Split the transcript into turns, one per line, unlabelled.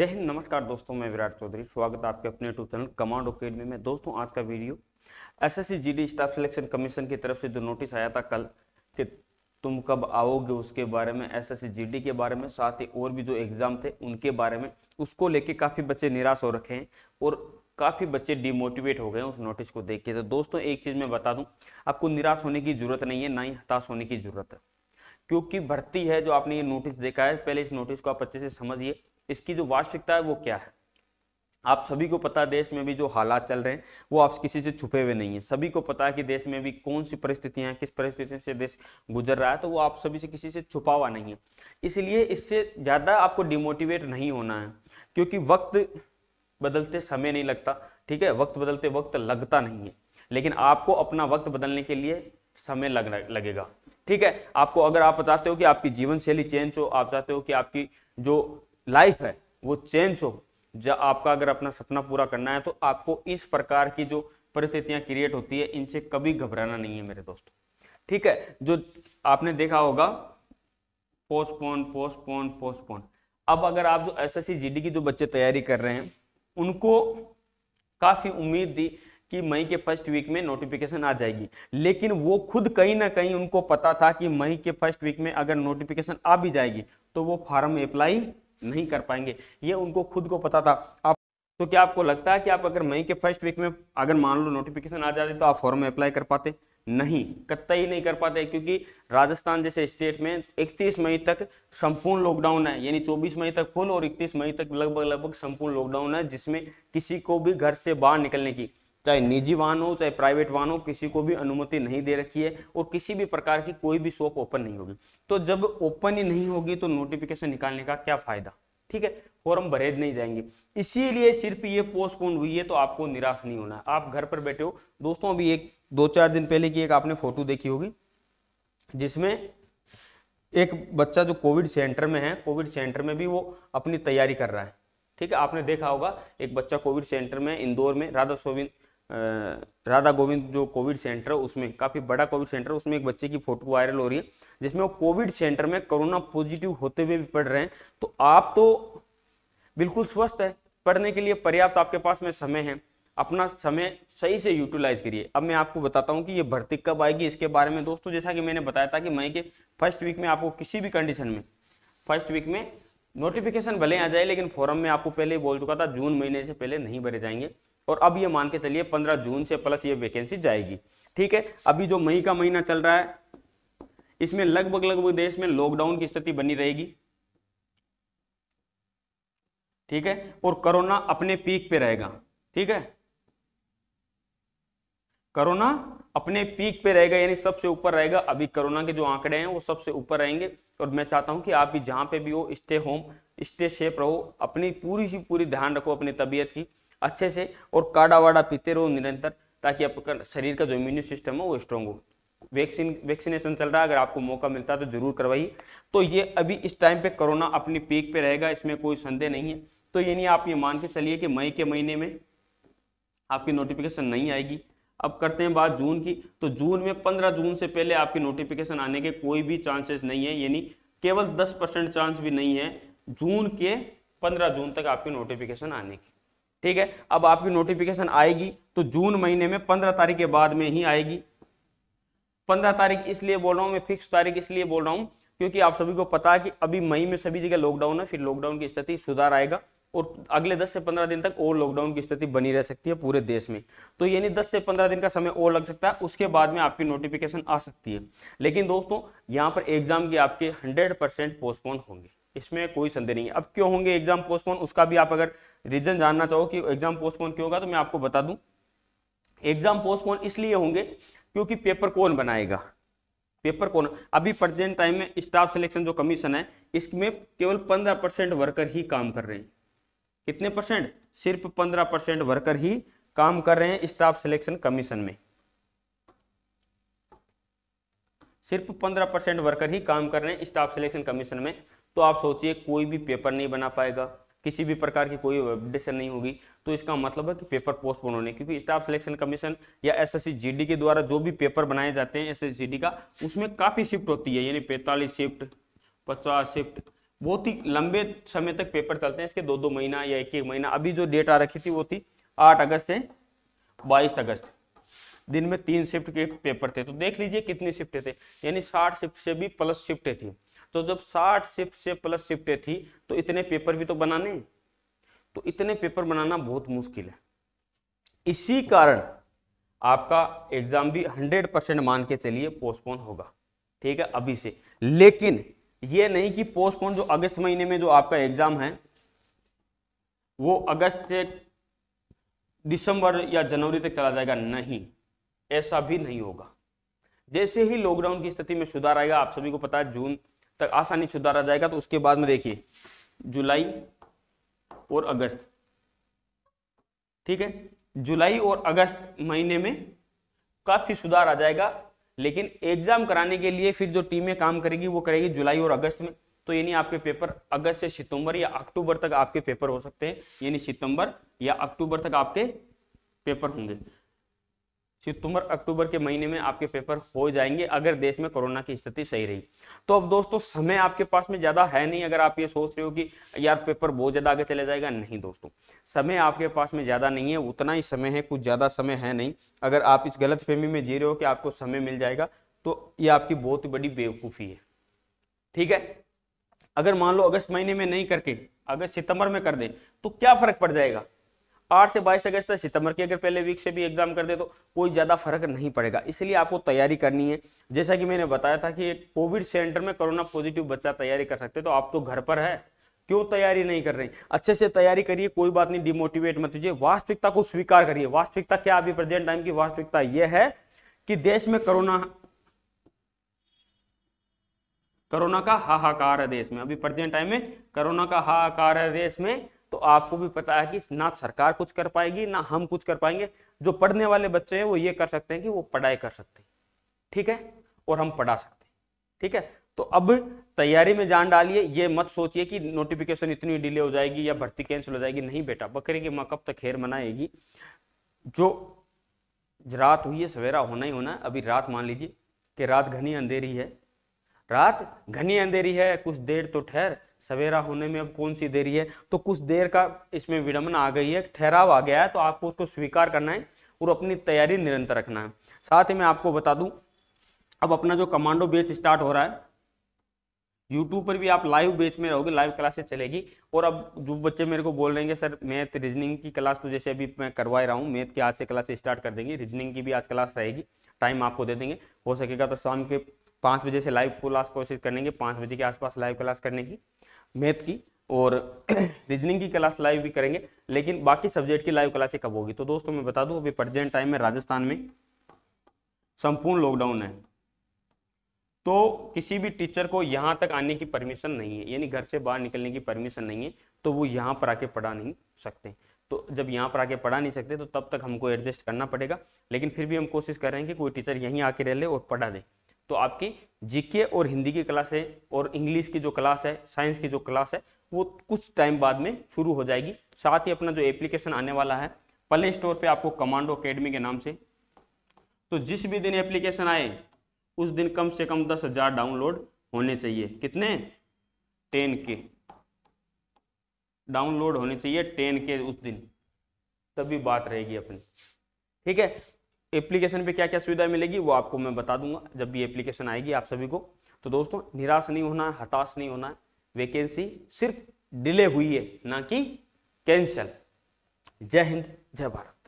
जय हिंद नमस्कार दोस्तों मैं विराट चौधरी स्वागत है आपके अपने यूट्यूब चैनल कमांडो अकेडमी में दोस्तों आज का video SSC GD staff selection commission की तरफ से जो नोटिस आया था कल कि तुम कब आओगे उसके बारे में एसएससी जीडी के बारे में साथ ही और भी जो एग्जाम थे उनके बारे में उसको लेके काफ़ी बच्चे निराश हो रखे हैं और काफ़ी बच्चे डिमोटिवेट हो गए उस नोटिस को देख के तो दोस्तों एक चीज़ मैं बता दूँ आपको निराश होने की जरूरत नहीं है ना ही हताश होने की जरूरत है क्योंकि भर्ती है जो आपने ये नोटिस देखा है पहले इस नोटिस को आप अच्छे से समझिए इसकी जो वास्तविकता है वो क्या है आप सभी को पता है देश में भी जो हालात चल रहे हैं वो आप किसी से छुपे हुए नहीं है सभी को पता है कि देश में भी कौन सी परिस्थितियां किस परिस्थितियों से देश गुजर रहा है तो वो आप सभी से किसी से छुपा हुआ नहीं है इसलिए इससे ज़्यादा आपको डिमोटिवेट नहीं होना है क्योंकि वक्त बदलते समय नहीं लगता ठीक है वक्त बदलते वक्त लगता नहीं है लेकिन आपको अपना वक्त बदलने के लिए समय लग लगेगा ठीक है आपको अगर आप चाहते हो कि आपकी जीवन शैली चेंज हो आप चाहते हो कि आपकी जो लाइफ है वो चेंज हो जब आपका अगर अपना सपना पूरा करना है तो आपको इस प्रकार की जो परिस्थितियां क्रिएट होती है इनसे कभी घबराना नहीं है मेरे दोस्त ठीक है जो आपने देखा होगा पोस्टपोन पोस्टपोन पोस्टपोन अब अगर आप जो एस एस की जो बच्चे तैयारी कर रहे हैं उनको काफ़ी उम्मीद दी कि मई के फर्स्ट वीक में नोटिफिकेशन आ जाएगी लेकिन वो खुद कहीं ना कहीं उनको पता था कि मई के फर्स्ट वीक में अगर नोटिफिकेशन आ भी जाएगी तो वो फॉर्म अप्लाई नहीं कर पाएंगे ये उनको खुद को पता था आप तो क्या आपको लगता है कि आप अगर मई के फर्स्ट वीक में अगर मान लो नोटिफिकेशन आ जाते तो आप फॉर्म में अप्लाई कर पाते नहीं कत्ता ही नहीं कर पाते क्योंकि राजस्थान जैसे स्टेट में 31 मई तक संपूर्ण लॉकडाउन है यानी 24 मई तक फुल और 31 मई तक लगभग लगभग संपूर्ण लॉकडाउन है जिसमें किसी को भी घर से बाहर निकलने की चाहे निजी वाहन हो चाहे प्राइवेट वाहन हो किसी को भी अनुमति नहीं दे रखी है और किसी भी प्रकार की कोई भी शॉप ओपन नहीं होगी तो जब ओपन ही नहीं होगी तो नोटिफिकेशन निकालने का क्या फायदा ठीक है फॉर्म भरे नहीं जाएंगे इसीलिए सिर्फ ये पोस्टपोन हुई है तो आपको निराश नहीं होना आप घर पर बैठे हो दोस्तों अभी एक दो चार दिन पहले की एक आपने फोटो देखी होगी जिसमें एक बच्चा जो कोविड सेंटर में है कोविड सेंटर में भी वो अपनी तैयारी कर रहा है ठीक है आपने देखा होगा एक बच्चा कोविड सेंटर में इंदौर में राधा सोविंद राधा गोविंद जो कोविड सेंटर है उसमें काफ़ी बड़ा कोविड सेंटर उसमें एक बच्चे की फोटो वायरल हो रही है जिसमें वो कोविड सेंटर में कोरोना पॉजिटिव होते हुए भी पढ़ रहे हैं तो आप तो बिल्कुल स्वस्थ है पढ़ने के लिए पर्याप्त आपके पास में समय है अपना समय सही से यूटिलाइज करिए अब मैं आपको बताता हूँ कि ये भर्ती कब आएगी इसके बारे में दोस्तों जैसा कि मैंने बताया था कि मई के फर्स्ट वीक में आपको किसी भी कंडीशन में फर्स्ट वीक में नोटिफिकेशन भले आ जाए लेकिन फॉरम में आपको पहले बोल चुका था जून महीने से पहले नहीं भरे जाएंगे और अब ये मान के चलिए पंद्रह जून से प्लस ये वैकेंसी जाएगी ठीक है अभी जो मई का महीना चल रहा है इसमें लगभग लगभग देश में लॉकडाउन की स्थिति बनी रहेगी ठीक है और कोरोना अपने पीक पे रहेगा ठीक है कोरोना अपने पीक पे रहेगा यानी सबसे ऊपर रहेगा अभी कोरोना के जो आंकड़े हैं वो सबसे ऊपर रहेंगे और मैं चाहता हूं कि आप भी जहां पे भी हो स्टे होम स्टे सेफ रहो अपनी पूरी सी पूरी ध्यान रखो अपनी तबीयत की अच्छे से और काढ़ा वाड़ा पीते रहो निरंतर ताकि आपका शरीर का जो इम्यूनिटी सिस्टम हो वो स्ट्रांग हो वैक्सीन वैक्सीनेशन चल रहा है अगर आपको मौका मिलता है तो जरूर करवाइए तो ये अभी इस टाइम पे कोरोना अपनी पीक पे रहेगा इसमें कोई संदेह नहीं है तो ये नहीं आप ये मान के चलिए कि मई के महीने में आपकी नोटिफिकेशन नहीं आएगी अब करते हैं बात जून की तो जून में पंद्रह जून से पहले आपकी नोटिफिकेशन आने के कोई भी चांसेस नहीं है यानी केवल दस परसेंट चांस भी नहीं है जून के पंद्रह जून तक आपकी नोटिफिकेशन आने की ठीक है अब आपकी नोटिफिकेशन आएगी तो जून महीने में पंद्रह तारीख के बाद में ही आएगी पंद्रह तारीख इसलिए बोल रहा हूँ मैं फिक्स तारीख इसलिए बोल रहा हूँ क्योंकि आप सभी को पता है कि अभी मई में सभी जगह लॉकडाउन है फिर लॉकडाउन की स्थिति सुधार आएगा और अगले 10 से 15 दिन तक और लॉकडाउन की स्थिति बनी रह सकती है पूरे देश में तो यानी 10 से 15 दिन का समय और लग सकता है उसके बाद में आपकी नोटिफिकेशन आ सकती है लेकिन दोस्तों यहाँ पर एग्जाम के आपके 100 परसेंट पोस्टपोन होंगे इसमें कोई संदेह नहीं है अब क्यों होंगे एग्जाम पोस्टपोन उसका भी आप अगर रीजन जानना चाहो कि एग्जाम पोस्टपोन क्यों होगा तो मैं आपको बता दूं एग्जाम पोस्टपोन इसलिए होंगे क्योंकि पेपर कौन बनाएगा पेपर कौन अभी प्रेजेंट टाइम में स्टाफ सिलेक्शन जो कमीशन है इसमें केवल पंद्रह वर्कर ही काम कर रहे हैं कितने परसेंट सिर्फ पंद्रह वर्कर ही काम कर रहे हैं स्टाफ सिलेक्शन कमीशन में सिर्फ पंद्रह परसेंट वर्कर ही काम कर रहे हैं स्टाफ सिलेक्शन कमीशन में तो आप सोचिए कोई भी पेपर नहीं बना पाएगा किसी भी प्रकार की कोई अपडेशन नहीं होगी तो इसका मतलब है कि पेपर पोस्टपोन होने क्योंकि स्टाफ सिलेक्शन कमीशन या एसएससी जीडी के द्वारा जो भी पेपर बनाए जाते हैं एसएससी जीडी का उसमें काफ़ी शिफ्ट होती है यानी पैंतालीस शिफ्ट पचास शिफ्ट बहुत ही लंबे समय तक पेपर चलते हैं इसके दो दो महीना या एक एक महीना अभी जो डेट आ रखी थी वो थी आठ अगस्त से बाईस अगस्त दिन में तीन शिफ्ट के पेपर थे तो देख लीजिए कितनी शिफ्ट थे यानी साठ शिफ्ट से भी प्लस शिफ्ट थी तो जब साठ शिफ्ट से प्लस शिफ्टें थी तो इतने पेपर भी तो बनाने तो इतने पेपर बनाना बहुत मुश्किल है इसी कारण आपका एग्जाम भी हंड्रेड परसेंट मान के चलिए पोस्टपोन होगा ठीक है अभी से लेकिन ये नहीं कि पोस्टपोन जो अगस्त महीने में जो आपका एग्जाम है वो अगस्त से दिसंबर या जनवरी तक चला जाएगा नहीं ऐसा भी नहीं होगा जैसे ही लॉकडाउन की स्थिति में सुधार आएगा आप सभी को पता है जून तक आसानी से सुधारा जाएगा तो उसके बाद में देखिए जुलाई और अगस्त ठीक है जुलाई और अगस्त महीने में काफ़ी सुधार आ जाएगा लेकिन एग्जाम कराने के लिए फिर जो टीमें काम करेगी वो करेगी जुलाई और अगस्त में तो यानी आपके पेपर अगस्त से सितंबर या अक्टूबर तक आपके पेपर हो सकते हैं यानी सितंबर या अक्टूबर तक आपके पेपर होंगे सितंबर अक्टूबर के महीने में आपके पेपर हो जाएंगे अगर देश में कोरोना की स्थिति सही रही तो अब दोस्तों समय आपके पास में ज़्यादा है नहीं अगर आप ये सोच रहे हो कि यार पेपर बहुत ज़्यादा आगे चले जाएगा नहीं दोस्तों समय आपके पास में ज़्यादा नहीं है उतना ही समय है कुछ ज़्यादा समय है नहीं अगर आप इस गलत फहमी में जी रहे हो कि आपको समय मिल जाएगा तो ये आपकी बहुत बड़ी बेवकूफ़ी है ठीक है अगर मान लो अगस्त महीने में नहीं करके अगस्त सितंबर में कर दे तो क्या फर्क पड़ जाएगा आठ से बाईस अगस्त तक सितंबर के अगर पहले वीक से भी एग्जाम कर दे तो कोई ज़्यादा फर्क नहीं पड़ेगा इसलिए आपको तैयारी करनी है जैसा कि मैंने बताया था कि कोविड सेंटर में कोरोना पॉजिटिव बच्चा तैयारी कर सकते तो आप तो घर पर है क्यों तैयारी नहीं कर रही अच्छे से तैयारी करिए कोई बात नहीं डिमोटिवेट मत कीजिए वास्तविकता को स्वीकार करिए वास्तविकता क्या अभी प्रेजेंट टाइम की वास्तविकता यह है कि देश में कोरोना कोरोना का हाहाकार है देश में अभी प्रेजेंट टाइम में कोरोना का हाहाकार है देश में तो आपको भी पता है कि ना सरकार कुछ कर पाएगी ना हम कुछ कर पाएंगे जो पढ़ने वाले बच्चे हैं वो ये कर सकते हैं कि वो पढ़ाई कर सकते हैं ठीक है और हम पढ़ा सकते हैं ठीक है तो अब तैयारी में जान डालिए ये मत सोचिए कि नोटिफिकेशन इतनी डिले हो जाएगी या भर्ती कैंसिल हो जाएगी नहीं बेटा बकरे की माँ कब तक खैर मनाएगी जो रात हुई है सवेरा होना ही होना अभी रात मान लीजिए कि रात घनी अंधेरी है रात घनी अंधेरी है कुछ देर तो ठहर सवेरा होने में अब कौन सी देरी है तो कुछ देर का इसमें विडम्बन आ गई है ठहराव आ गया है तो आपको उसको स्वीकार करना है और अपनी तैयारी निरंतर रखना है साथ ही मैं आपको बता दूं अब अपना जो कमांडो बेच स्टार्ट हो रहा है यूट्यूब पर भी आप लाइव बेच में रहोगे लाइव क्लासेस चलेगी और अब जो बच्चे मेरे को बोल रहे हैं सर मैथ रीजनिंग की क्लास तो जैसे अभी मैं करवा रहा हूँ मैथ की आज से क्लास स्टार्ट कर देंगे रीजनिंग की भी आज क्लास रहेगी टाइम आपको दे देंगे हो सकेगा तो शाम के पाँच बजे से लाइव क्लास कोशिश करेंगे पाँच बजे के आसपास लाइव क्लास करने की मैथ की और रीजनिंग की क्लास लाइव भी करेंगे लेकिन बाकी सब्जेक्ट की लाइव क्लासें कब होगी तो दोस्तों मैं बता दूं अभी प्रजेंट टाइम में राजस्थान में संपूर्ण लॉकडाउन है तो किसी भी टीचर को यहाँ तक आने की परमिशन नहीं है यानी घर से बाहर निकलने की परमिशन नहीं है तो वो यहाँ पर आके पढ़ा नहीं सकते तो जब यहाँ पर आके पढ़ा नहीं सकते तो तब तक हमको एडजस्ट करना पड़ेगा लेकिन फिर भी हम कोशिश कर रहे हैं कि कोई टीचर यहीं आके रह ले और पढ़ा दे तो आपकी जीके और हिंदी की क्लास है और इंग्लिश की जो क्लास है साइंस की जो क्लास है वो कुछ टाइम बाद में शुरू हो जाएगी साथ ही अपना जो एप्लीकेशन आने वाला है प्ले स्टोर पे आपको कमांडो अकेडमी के नाम से तो जिस भी दिन एप्लीकेशन आए उस दिन कम से कम दस हजार डाउनलोड होने चाहिए कितने टेन के डाउनलोड होने चाहिए टेन के उस दिन तभी बात रहेगी अपनी ठीक है एप्लीकेशन पे क्या क्या सुविधा मिलेगी वो आपको मैं बता दूंगा जब भी एप्लीकेशन आएगी आप सभी को तो दोस्तों निराश नहीं होना है हताश नहीं होना है वैकेंसी सिर्फ डिले हुई है ना कि कैंसिल जय हिंद जय भारत